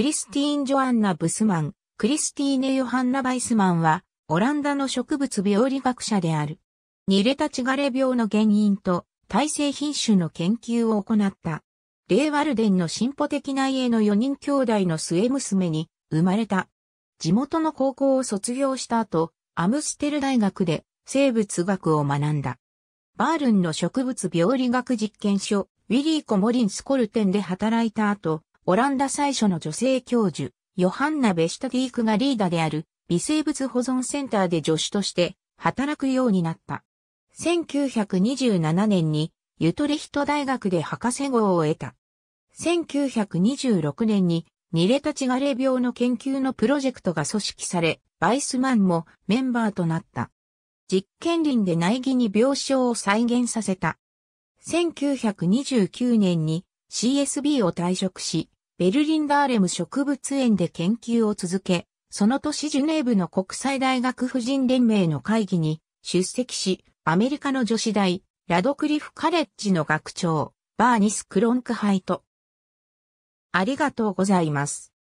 クリスティーン・ジョアンナ・ブスマン、クリスティーネ・ヨハンナ・バイスマンは、オランダの植物病理学者である。ニレタチガレ病の原因と、耐性品種の研究を行った。レーワルデンの進歩的な家の4人兄弟の末娘に生まれた。地元の高校を卒業した後、アムステル大学で生物学を学んだ。バールンの植物病理学実験所、ウィリー・コモリンスコルテンで働いた後、オランダ最初の女性教授、ヨハンナ・ベシュタディークがリーダーである微生物保存センターで助手として働くようになった。1927年にユトレヒト大学で博士号を得た。1926年にニレタチガレ病の研究のプロジェクトが組織され、バイスマンもメンバーとなった。実験林で苗木に病床を再現させた。1929年に CSB を退職し、ベルリンガーレム植物園で研究を続け、その年ジュネーブの国際大学婦人連盟の会議に出席し、アメリカの女子大、ラドクリフカレッジの学長、バーニス・クロンクハイト。ありがとうございます。